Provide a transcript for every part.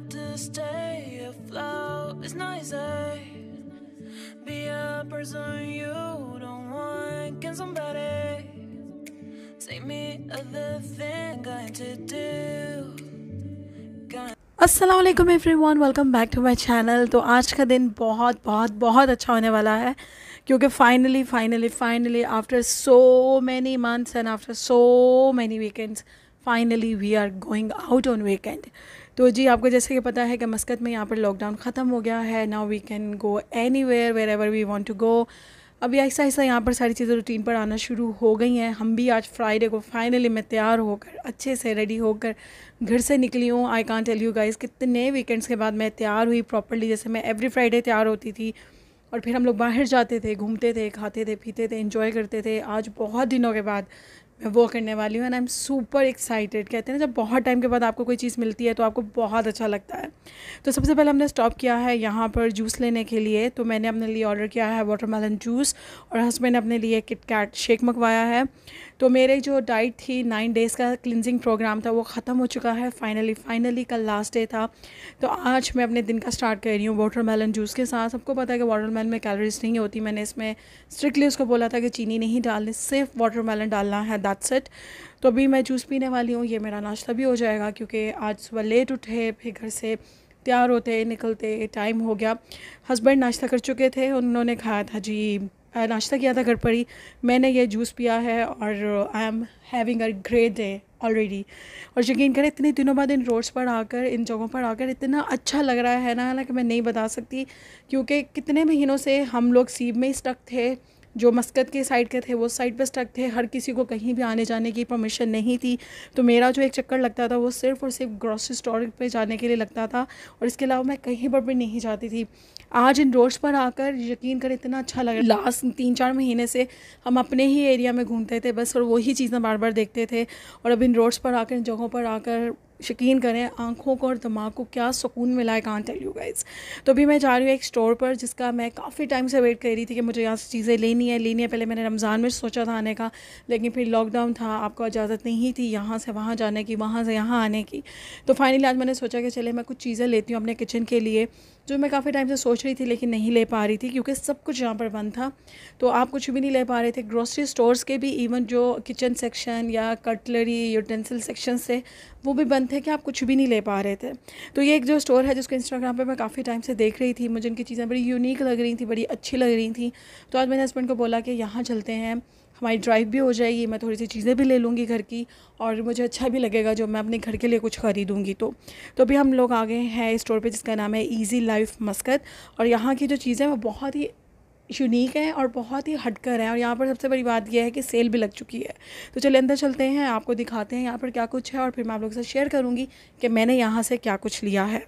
have to stay afloat is not Be a person you don't want. Can somebody take me of the thing I'm going to do? असलम everyone welcome back to my channel तो आज का दिन बहुत बहुत बहुत अच्छा होने वाला है क्योंकि finally finally finally after so many months and after so many weekends finally we are going out on weekend तो जी आपको जैसे कि पता है कि मस्कत में यहाँ पर लॉकडाउन ख़त्म हो गया है now we can go anywhere wherever we want to go अभी ऐसा ऐसा यहाँ पर सारी चीज़ें रूटीन पर आना शुरू हो गई हैं हम भी आज फ्राइडे को फाइनली मैं तैयार होकर अच्छे से रेडी होकर घर से निकली हूँ I can't tell you guys कितने वीकेंड्स के बाद मैं तैयार हुई प्रॉपरली जैसे मैं एवरी फ्राइडे तैयार होती थी और फिर हम लोग बाहर जाते थे घूमते थे खाते थे पीते थे इन्जॉय करते थे आज बहुत दिनों के बाद मैं वो करने वाली हूँ and I am super excited कहते हैं ना जब बहुत टाइम के बाद आपको कोई चीज़ मिलती है तो आपको बहुत अच्छा लगता है तो सबसे पहले हमने स्टॉप किया है यहाँ पर जूस लेने के लिए तो मैंने अपने लिए ऑर्डर किया है वाटरमेलन जूस और हस्बैंड ने अपने लिए किटकैट शेक मंगवाया है तो मेरे जो डाइट थी नाइन डेज़ का क्लिनजिंग प्रोग्राम था वो ख़त्म हो चुका है फाइनली फाइनली कल लास्ट डे था तो आज मैं अपने दिन का स्टार्ट कर रही हूँ वाटरमेलन जूस के साथ सबको पता है कि वाटरमेलन में कैलोरीज नहीं होती मैंने इसमें स्ट्रिक्टली उसको बोला था कि चीनी नहीं डालनी सिर्फ मेलन डालना है दैट सेट तो अभी मैं जूस पीने वाली हूँ ये मेरा नाश्ता भी हो जाएगा क्योंकि आज सुबह लेट उठे फिर घर से तैयार होते निकलते टाइम हो गया हस्बैंड नाश्ता कर चुके थे उन्होंने खाया था जी नाश्ता किया था घर पर ही मैंने ये जूस पिया है और I am having a great day already और यकीन करें इतने दिनों बाद इन रोड्स पर आकर इन जगहों पर आकर इतना अच्छा लग रहा है ना हालांकि मैं नहीं बता सकती क्योंकि कितने महीनों से हम लोग सीब में स्टक थे जो मस्कत के साइड के थे वो साइड पर स्टक थे हर किसी को कहीं भी आने जाने की परमिशन नहीं थी तो मेरा जो एक चक्कर लगता था वो सिर्फ और सिर्फ ग्रॉसरी स्टोर पे जाने के लिए लगता था और इसके अलावा मैं कहीं पर भी नहीं जाती थी आज इन रोड्स पर आकर यकीन कर इतना अच्छा लगा लास्ट तीन चार महीने से हम अपने ही एरिया में घूमते थे बस और वही चीज़ें बार बार देखते थे और अब इन रोड्स पर आकर इन जगहों पर आकर यकीन करें आँखों को और दिमाग को क्या सुकून मिला है कहाँ टेल यू गाइज तो अभी मैं जा रही हूँ एक स्टोर पर जिसका मैं काफ़ी टाइम से वेट कर रही थी कि मुझे यहाँ से चीज़ें लेनी है लेनी है पहले मैंने रमज़ान में सोचा था आने का लेकिन फिर लॉकडाउन था आपको इजाज़त नहीं थी यहाँ से वहाँ जाने की वहाँ से यहाँ आने की तो फाइनली आज मैंने सोचा कि चले मैं कुछ चीज़ें लेती हूँ अपने किचन के लिए जो मैं काफ़ी टाइम से सोच रही थी लेकिन नहीं ले पा रही थी क्योंकि सब कुछ यहाँ पर बंद था तो आप कुछ भी नहीं ले पा रहे थे ग्रोसरी स्टोर्स के भी इवन जो किचन सेक्शन या कटलरी यूटेंसिल सेक्शन से वो भी बंद थे कि आप कुछ भी नहीं ले पा रहे थे तो ये एक जो स्टोर है जिसको इंस्टाग्राम पर मैं काफ़ी टाइम से देख रही थी मुझे इनकी चीज़ें बड़ी यूनिक लग रही थी बड़ी अच्छी लग रही थी तो आज मैंने हस्बैंड को बोला कि यहाँ चलते हैं हमारी ड्राइव भी हो जाएगी मैं थोड़ी सी चीज़ें भी ले लूँगी घर की और मुझे अच्छा भी लगेगा जो मैं अपने घर के लिए कुछ खरीदूँगी तो तो अभी हम लोग आ गए हैं स्टोर पे जिसका नाम है इजी लाइफ मस्कत और यहाँ की जो चीज़ें वो बहुत ही यूनिक है और बहुत ही हटकर है और यहाँ पर सबसे बड़ी बात यह है कि सेल भी लग चुकी है तो चलिए अंदर चलते हैं आपको दिखाते हैं यहाँ पर क्या कुछ है और फिर मैं आप लोगों के साथ शेयर करूँगी कि मैंने यहाँ से क्या कुछ लिया है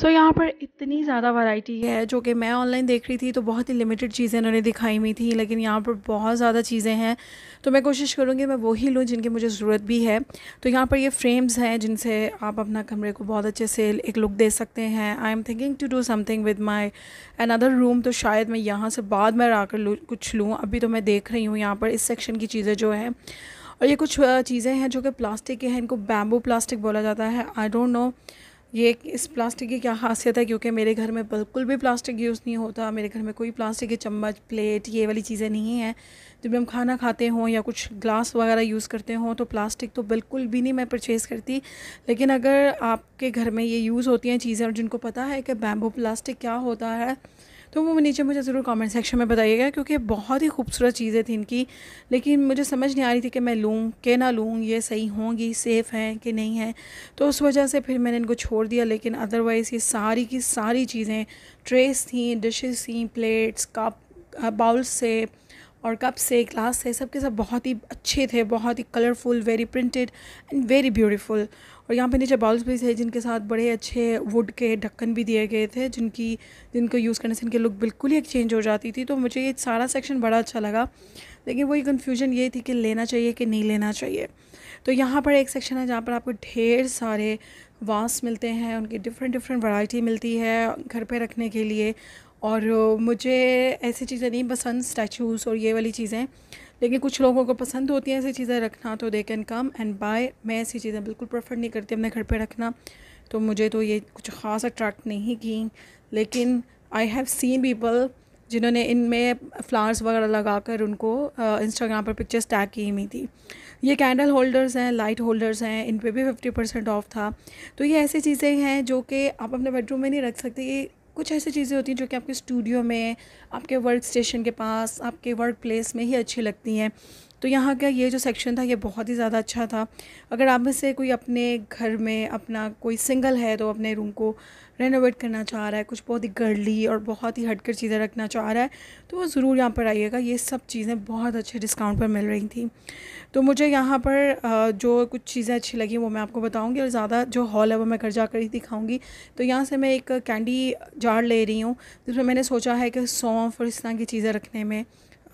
सो so, यहाँ पर इतनी ज़्यादा वैरायटी है जो कि मैं ऑनलाइन देख रही थी तो बहुत ही लिमिटेड चीज़ें इन्होंने दिखाई हुई थी लेकिन यहाँ पर बहुत ज़्यादा चीज़ें हैं तो मैं कोशिश करूँगी मैं वही लूँ जिनकी मुझे ज़रूरत भी है तो यहाँ पर ये फ्रेम्स हैं जिनसे आप अपना कमरे को बहुत अच्छे से एक लुक दे सकते हैं I am thinking to do something with my another room तो शायद मैं यहाँ से बाद में आकर लूँ कुछ लूँ अभी तो मैं देख रही हूँ यहाँ पर इस सेक्शन की चीज़ें जो हैं और ये कुछ चीज़ें हैं जो कि प्लास्टिक के हैं इनको बैम्बू प्लास्टिक बोला जाता है आई डोंट नो ये इस प्लास्टिक की क्या खासियत है क्योंकि मेरे घर में बिल्कुल भी प्लास्टिक यूज़ नहीं होता मेरे घर में कोई प्लास्टिक के चम्मच प्लेट ये वाली चीज़ें नहीं हैं जब हम खाना खाते हों या कुछ ग्लास वगैरह यूज़ करते हों तो प्लास्टिक तो बिल्कुल भी नहीं मैं परचेज़ करती लेकिन अगर आपके घर में ये यूज़ होती हैं चीज़ें और जिनको पता है कि बैम्बू प्लास्टिक क्या होता है तो वो नीचे मुझे ज़रूर कमेंट सेक्शन में बताइएगा क्योंकि बहुत ही खूबसूरत चीज़ें थी इनकी लेकिन मुझे समझ नहीं आ रही थी कि मैं लूँ के ना लूँ ये सही होंगी सेफ़ हैं कि नहीं हैं तो उस वजह से फिर मैंने इनको छोड़ दिया लेकिन अदरवाइज़ ये सारी की सारी चीज़ें ट्रेस थी डिशेज थी प्लेट्स कप बाउल से और कप से ग्लास से सब के सब बहुत ही अच्छे थे बहुत ही colourful very printed and very beautiful और यहाँ पे नीचे बाउल्स भी थे जिनके साथ बड़े अच्छे वुड के ढक्कन भी दिए गए थे जिनकी जिनको यूज़ करने से इनकी लुक बिल्कुल ही एक्सचेंज हो जाती थी तो मुझे ये सारा सेक्शन बड़ा अच्छा लगा लेकिन वही कन्फ्यूजन ये थी कि लेना चाहिए कि नहीं लेना चाहिए तो यहाँ पर एक सेक्शन है जहाँ पर आपको ढेर सारे वास मिलते हैं उनकी डिफरेंट डिफरेंट वैरायटी मिलती है घर पे रखने के लिए और मुझे ऐसी चीज़ें नहीं पसंद स्टैचूज़ और ये वाली चीज़ें लेकिन कुछ लोगों को पसंद होती हैं ऐसी चीज़ें रखना तो they can come and buy मैं ऐसी चीज़ें बिल्कुल प्रेफर नहीं करती अपने घर पे रखना तो मुझे तो ये कुछ ख़ास अट्रैक्ट नहीं की लेकिन आई हैव सीन पीपल जिन्होंने इनमें फ्लावर्स वगैरह लगाकर उनको इंस्टाग्राम पर पिक्चर्स टैग की हुई थी ये कैंडल होल्डर्स हैं लाइट होल्डर्स हैं इन पर भी फिफ्टी परसेंट ऑफ था तो ये ऐसी चीज़ें हैं जो कि आप अपने बेडरूम में नहीं रख सकते ये कुछ ऐसी चीज़ें होती हैं जो कि आपके स्टूडियो में आपके वर्क स्टेशन के पास आपके वर्क प्लेस में ही अच्छी लगती हैं तो यहाँ का ये जो सेक्शन था ये बहुत ही ज़्यादा अच्छा था अगर आप में से कोई अपने घर में अपना कोई सिंगल है तो अपने रूम को रेनोवेट करना चाह रहा है कुछ बहुत ही गर्ली और बहुत ही हटकर चीज़ें रखना चाह रहा है तो वो ज़रूर यहाँ पर आइएगा ये सब चीज़ें बहुत अच्छे डिस्काउंट पर मिल रही थी तो मुझे यहाँ पर जो कुछ चीज़ें अच्छी लगी वो मैं आपको बताऊँगी और ज़्यादा जो हॉल है वो मैं घर जा ही दिखाऊँगी तो यहाँ से मैं एक कैंडी जार ले रही हूँ जिसमें मैंने सोचा है कि सौंफ और इस तरह की चीज़ें रखने में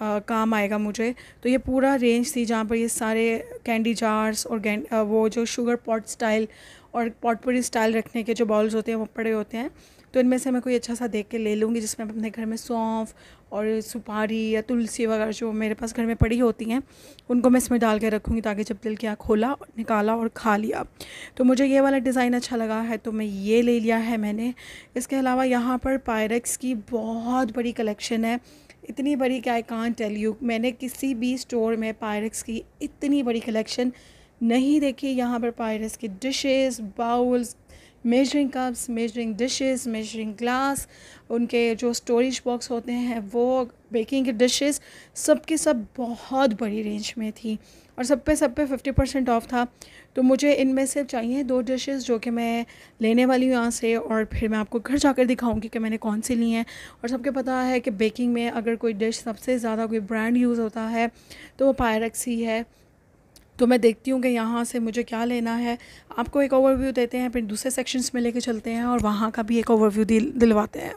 आ, काम आएगा मुझे तो ये पूरा रेंज थी जहाँ पर ये सारे कैंडी जार्स और आ, वो जो शुगर पॉट स्टाइल और पॉटपुरी स्टाइल रखने के जो बॉल्स होते हैं वो पड़े होते हैं तो इनमें से मैं कोई अच्छा सा देख के ले लूँगी जिसमें मैं अपने घर में सौंफ और सुपारी या तुलसी वगैरह जो मेरे पास घर में पड़ी होती हैं उनको मैं इसमें डाल के रखूँगी ताकि जब दिल किया आँख खोला निकाला और खा लिया तो मुझे ये वाला डिज़ाइन अच्छा लगा है तो मैं ये ले लिया है मैंने इसके अलावा यहाँ पर पायरक्स की बहुत बड़ी कलेक्शन है इतनी बड़ी कि आई कान टेल यू मैंने किसी भी स्टोर में पायरक्स की इतनी बड़ी कलेक्शन नहीं देखी यहाँ पर पायरस की dishes bowls measuring cups measuring dishes measuring glass उनके जो स्टोरेज बॉक्स होते हैं वो बेकिंग के डिशेस सब के सब बहुत बड़ी रेंज में थी और सब पे सब पे फिफ्टी परसेंट ऑफ था तो मुझे इनमें से चाहिए दो डिशेस जो कि मैं लेने वाली हूँ यहाँ से और फिर मैं आपको घर जाकर दिखाऊंगी कि मैंने कौन सी ली हैं और सबके पता है कि बेकिंग में अगर कोई डिश सबसे ज़्यादा कोई ब्रांड यूज़ होता है तो वो पायरक्स ही है तो मैं देखती हूँ कि यहाँ से मुझे क्या लेना है आपको एक ओवरव्यू देते हैं फिर दूसरे सेक्शंस में लेके चलते हैं और वहाँ का भी एक ओवरव्यू दिल दिलवाते हैं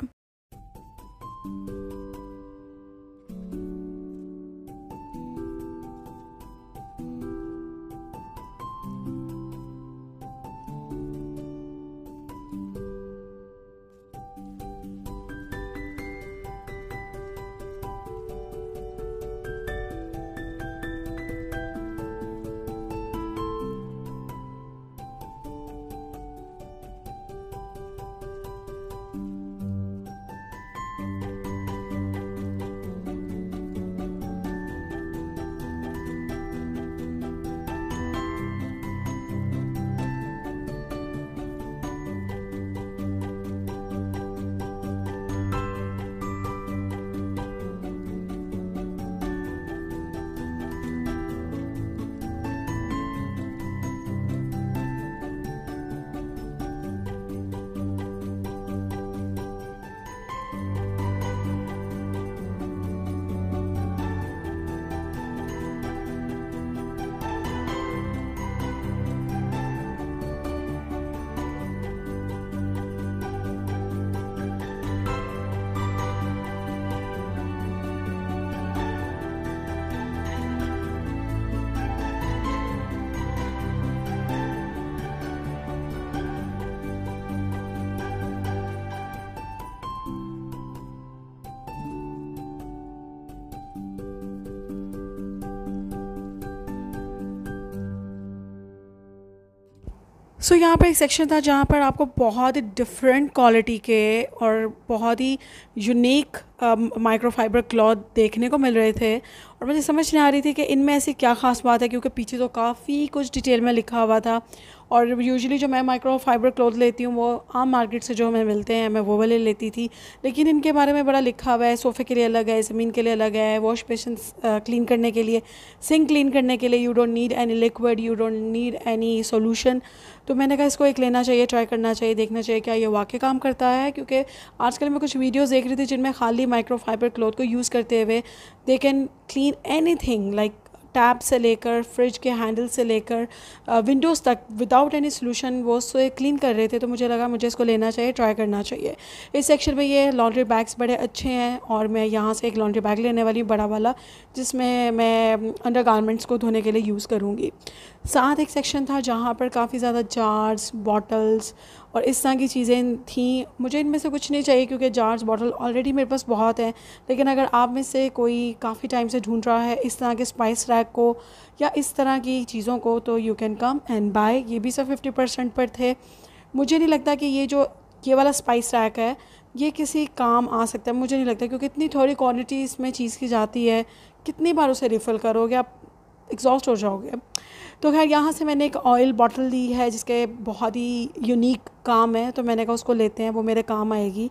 सो so, यहाँ पर एक सेक्शन था जहाँ पर आपको बहुत ही डिफरेंट क्वालिटी के और बहुत ही यूनिक माइक्रोफाइबर क्लॉथ देखने को मिल रहे थे और मुझे समझ नहीं आ रही थी कि इनमें ऐसी क्या ख़ास बात है क्योंकि पीछे तो काफ़ी कुछ डिटेल में लिखा हुआ था और यूजुअली जो मैं माइक्रोफाइबर क्लॉथ लेती हूँ वो आम मार्केट से जो हमें मिलते हैं मैं वो वाले लेती थी लेकिन इनके बारे में बड़ा लिखा हुआ है सोफ़े के लिए अलग है ज़मीन के लिए अलग है वॉश बेसन क्लीन करने के लिए सिंक क्लीन करने के लिए you don't need any liquid you don't need any solution तो मैंने कहा इसको एक लेना चाहिए ट्राई करना चाहिए देखना चाहिए क्या ये वाकई काम करता है क्योंकि आजकल मैं कुछ वीडियोज़ देख रही थी जिनमें खाली माइक्रोफाइबर क्लोथ को यूज़ करते हुए they can clean anything like tab से लेकर फ्रिज के हैंडल से लेकर विंडोज़ uh, तक विदाउट एनी सोल्यूशन वो सो क्लीन कर रहे थे तो मुझे लगा मुझे इसको लेना चाहिए ट्राई करना चाहिए इस सेक्शन में ये लॉन्ड्री बैग्स बड़े अच्छे हैं और मैं यहाँ से एक लॉन्ड्री बैग लेने वाली हूँ बड़ा वाला जिसमें मैं अंडर गारमेंट्स को धोने के लिए यूज़ करूँगी साथ एक सेक्शन था जहाँ पर काफ़ी ज़्यादा जार्स बॉटल्स और इस तरह की चीज़ें थी मुझे इनमें से कुछ नहीं चाहिए क्योंकि जार्स बॉटल ऑलरेडी मेरे पास बहुत हैं लेकिन अगर आप में से कोई काफ़ी टाइम से ढूंढ रहा है इस तरह के स्पाइस रैक को या इस तरह की चीज़ों को तो you can come and buy ये भी सब फिफ्टी परसेंट पर थे मुझे नहीं लगता कि ये जो ये वाला स्पाइस रैक है ये किसी काम आ सकता है मुझे नहीं लगता क्योंकि इतनी थोड़ी क्वान्टिटी इसमें चीज़ की जाती है कितनी बार उसे रिफ़िल करोगे आप एग्जॉस्ट हो जाओगे तो खैर यहाँ से मैंने एक ऑयल बॉटल ली है जिसके बहुत ही यूनिक काम है तो मैंने कहा उसको लेते हैं वो मेरे काम आएगी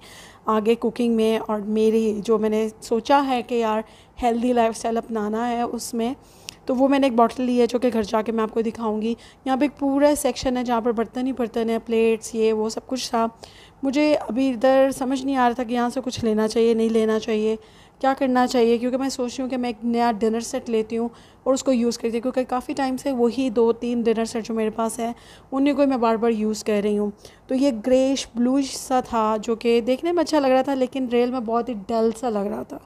आगे कुकिंग में और मेरी जो मैंने सोचा है कि यार हेल्दी लाइफस्टाइल अपनाना है उसमें तो वो मैंने एक बॉटल ली है जो कि घर जाके मैं आपको दिखाऊंगी यहाँ पे एक पूरा सेक्शन है जहाँ पर बर्तन ही बर्तन है प्लेट्स ये वो सब कुछ था मुझे अभी इधर समझ नहीं आ रहा था कि यहाँ से कुछ लेना चाहिए नहीं लेना चाहिए क्या करना चाहिए क्योंकि मैं सोच रही हूँ कि मैं एक नया डिनर सेट लेती हूँ और उसको यूज़ करती हूँ क्योंकि काफ़ी टाइम से वही दो तीन डिनर सेट जो मेरे पास है उन्हीं को मैं बार बार यूज़ कर रही हूँ तो ये ग्रेश ब्लूश सा था जो कि देखने में अच्छा लग रहा था लेकिन रेल में बहुत ही डल सा लग रहा था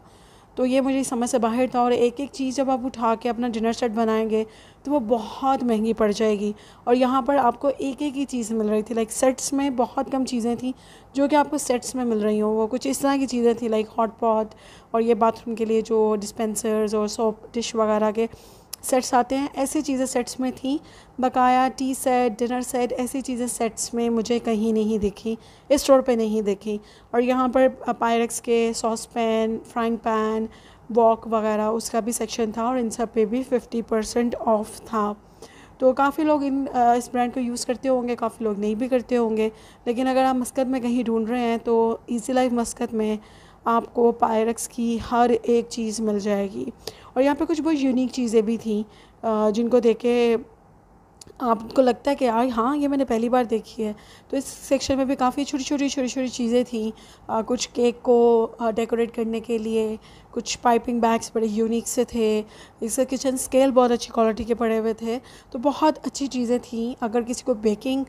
तो ये मुझे समझ से बाहर था और एक एक चीज़ जब आप उठा के अपना डिनर सेट बनाएंगे तो वो बहुत महंगी पड़ जाएगी और यहाँ पर आपको एक एक ही चीज़ मिल रही थी लाइक सेट्स में बहुत कम चीज़ें थी जो कि आपको सेट्स में मिल रही हों वो कुछ इस तरह की चीज़ें थी लाइक हॉट पॉट और ये बाथरूम के लिए जो डिस्पेंसर्स और सोप डिश वगैरह के सेट्स आते हैं ऐसी चीज़ें सेट्स में थी बकाया टी सेट डिनर सेट ऐसी चीज़ें सेट्स में मुझे कहीं नहीं दिखी इस स्टोर पे नहीं दिखी और यहाँ पर पायरक्स के saucepan frying pan wok वगैरह उसका भी सेक्शन था और इन सब पे भी फिफ्टी परसेंट ऑफ था तो काफ़ी लोग इन इस ब्रांड को यूज़ करते होंगे काफ़ी लोग नहीं भी करते होंगे लेकिन अगर आप मस्कत में कहीं ढूंढ रहे हैं तो ईज़ी लाइफ मस्कत में आपको पायरक्स की हर एक चीज़ मिल जाएगी और यहाँ पे कुछ बहुत यूनिक चीज़ें भी थी जिनको देख के आपको लगता है कि यार हाँ ये मैंने पहली बार देखी है तो इस सेक्शन में भी काफ़ी छोटी छोटी छोटी छोटी चीज़ें थी आ, कुछ केक को डेकोरेट करने के लिए कुछ पाइपिंग बैग्स बड़े यूनिक से थे इसका किचन स्केल बहुत अच्छी क्वालिटी के पड़े हुए थे तो बहुत अच्छी चीज़ें थी अगर किसी को बेकिंग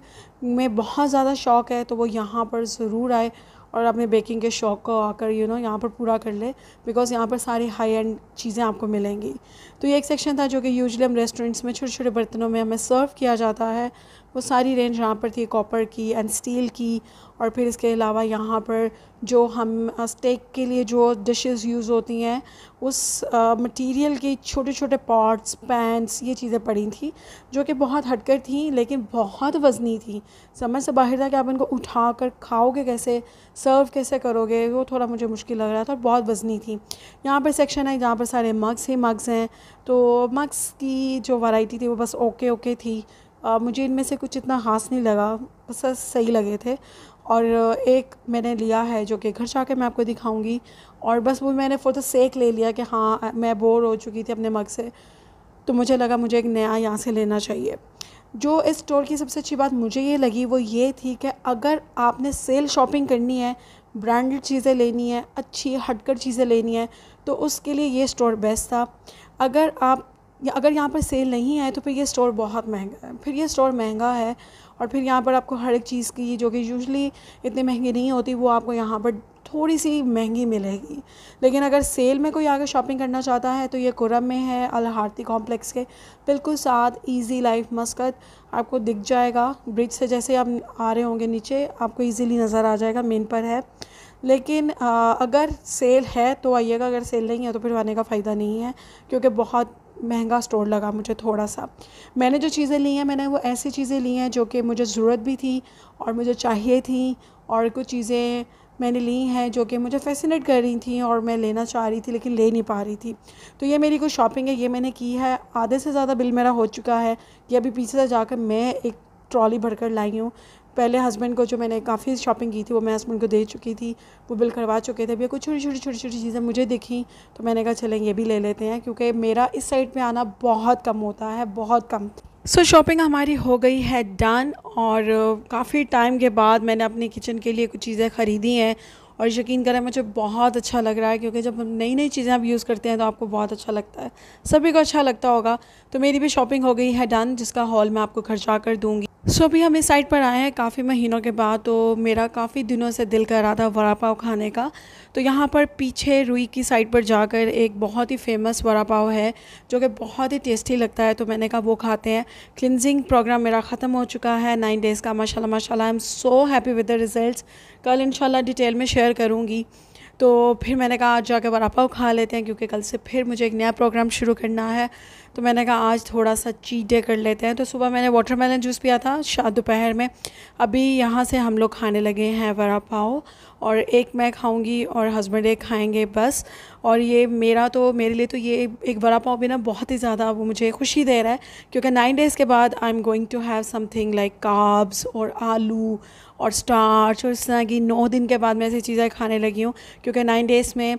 में बहुत ज़्यादा शौक़ है तो वो यहाँ पर ज़रूर आए और अपने बेकिंग के शौक़ को आकर यू नो यहाँ पर पूरा कर ले बिकॉज़ यहाँ पर सारी हाई एंड चीज़ें आपको मिलेंगी तो ये एक सेक्शन था जो कि यूजली हम रेस्टोरेंट्स में छोटे छोटे बर्तनों में हमें सर्व किया जाता है वो सारी रेंज यहाँ पर थी कॉपर की एंड स्टील की और फिर इसके अलावा यहाँ पर जो हम स्टेक uh, के लिए जो डिशेस यूज़ होती हैं उस मटेरियल uh, के छोटे छोटे पॉट्स पैंस ये चीज़ें पड़ी थी जो कि बहुत हटकर थी लेकिन बहुत वज़नी थी समझ से बाहर था कि आप इनको उठा कर खाओगे कैसे सर्व कैसे करोगे वो थोड़ा मुझे मुश्किल लग रहा था और बहुत वज़नी थी यहाँ पर सेक्शन है जहाँ पर सारे मग्स ही मग्स हैं तो मग्स की जो वाइटी थी वो बस ओके ओके थी आ, मुझे इनमें से कुछ इतना हास नहीं लगा बस सही लगे थे और एक मैंने लिया है जो कि घर जा मैं आपको दिखाऊंगी और बस वो मैंने फॉर द सेक ले लिया कि हाँ मैं बोर हो चुकी थी अपने मग से तो मुझे लगा मुझे एक नया यहाँ से लेना चाहिए जो इस स्टोर की सबसे अच्छी बात मुझे ये लगी वो ये थी कि अगर आपने सेल शॉपिंग करनी है ब्रांडेड चीज़ें लेनी है अच्छी हटकर चीज़ें लेनी है तो उसके लिए ये स्टोर बेस्ट था अगर आप या अगर यहाँ पर सेल नहीं है तो फिर ये स्टोर बहुत महंगा है फिर ये स्टोर महंगा है और फिर यहाँ पर आपको हर एक चीज़ की जो कि यूजली इतनी महंगी नहीं होती वो आपको यहाँ पर थोड़ी सी महंगी मिलेगी लेकिन अगर सेल में कोई आगे शॉपिंग करना चाहता है तो ये कुरम में है अलहारती कॉम्प्लेक्स के बिल्कुल साथ इजी लाइफ मस्कत आपको दिख जाएगा ब्रिज से जैसे आप आ रहे होंगे नीचे आपको इजीली नज़र आ जाएगा मेन पर है लेकिन आ, अगर सेल है तो आइएगा अगर सेल नहीं है तो फिर आने का फ़ायदा नहीं है क्योंकि बहुत महंगा स्टोर लगा मुझे थोड़ा सा मैंने जो चीज़ें ली हैं मैंने वो ऐसी चीज़ें ली हैं जो कि मुझे ज़रूरत भी थी और मुझे चाहिए थी और कुछ चीज़ें मैंने ली हैं जो कि मुझे फैसिनेट कर रही थी और मैं लेना चाह रही थी लेकिन ले नहीं पा रही थी तो ये मेरी कुछ शॉपिंग है ये मैंने की है आधे से ज़्यादा बिल मेरा हो चुका है ये अभी पीछे से जाकर मैं एक ट्रॉली भरकर लाई हूँ पहले हस्बैंड को जो मैंने काफ़ी शॉपिंग की थी वो मैं हस्बैंड को दे चुकी थी वो बिल करवा चुके थे भैया कुछ छोटी छोटी छोटी छोटी चीज़ें मुझे दिखी तो मैंने कहा चलें ये भी ले लेते हैं क्योंकि मेरा इस साइड में आना बहुत कम होता है बहुत कम सो so, शॉपिंग हमारी हो गई है डन और काफ़ी टाइम के बाद मैंने अपने किचन के लिए कुछ चीज़ें ख़रीदी हैं और यकीन करें मुझे बहुत अच्छा लग रहा है क्योंकि जब हम नई नई चीज़ें आप यूज़ करते हैं तो आपको बहुत अच्छा लगता है सभी को अच्छा लगता होगा तो मेरी भी शॉपिंग हो गई है डन जिसका हॉल मैं आपको खर्चा कर दूँगी सो so, अभी हम इस साइड पर आए हैं काफ़ी महीनों के बाद तो मेरा काफ़ी दिनों से दिल कर रहा था वड़ा पाव खाने का तो यहाँ पर पीछे रुई की साइड पर जाकर एक बहुत ही फेमस वड़ा पाव है जो कि बहुत ही टेस्टी लगता है तो मैंने कहा वो खाते हैं क्लिनजिंग प्रोग्राम मेरा ख़त्म हो चुका है नाइन डेज़ का माशाल्लाह माशाल्लाह I am so happy with the result कल इनशाला डिटेल में शेयर करूँगी तो फिर मैंने कहा आज जाके वड़ा पाव खा लेते हैं क्योंकि कल से फिर मुझे एक नया प्रोग्राम शुरू करना है तो मैंने कहा आज थोड़ा सा चीट डे कर लेते हैं तो सुबह मैंने वाटरमेलन जूस पिया था शायद दोपहर में अभी यहाँ से हम लोग खाने लगे हैं वड़ा पाव और एक मैं खाऊंगी और हस्बैंड एक खाएंगे बस और ये मेरा तो मेरे लिए तो ये एक वड़ा पाव भी ना बहुत ही ज़्यादा वो मुझे खुशी दे रहा है क्योंकि नाइन डेज़ के बाद I am going to have something like carbs और आलू और स्टार्च और इस तरह की नौ दिन के बाद मैं ऐसी चीज़ें खाने लगी हूँ क्योंकि नाइन डेज़ में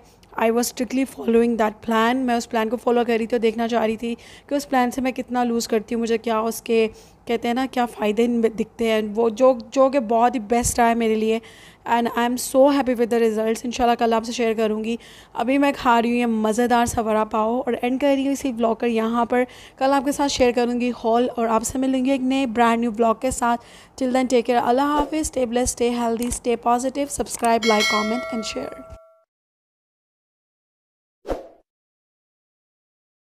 I was strictly following that plan मैं उस प्लान को फॉलो कर रही थी और देखना चाह रही थी कि उस प्लान से मैं कितना लूज़ करती हूँ मुझे क्या उसके कहते हैं ना क्या फ़ायदे दिखते हैं वो जो जो कि बहुत ही बेस्ट आया मेरे लिए and I am so happy with the result इन शाला कल आपसे शेयर करूँगी अभी मैं खा रही हूँ ये मज़ेदार सवरा पाओ और एंड कर रही हूँ इसी ब्लॉग कर यहाँ पर कल आपके साथ शेयर करूँगी हॉल और आपसे मिलूँगी एक नए ब्रांड न्यू ब्लॉग के साथ चिल्ड्रेन टेक केयर अल्लाह हाफिज़ stay bless stay healthy stay positive subscribe like comment and share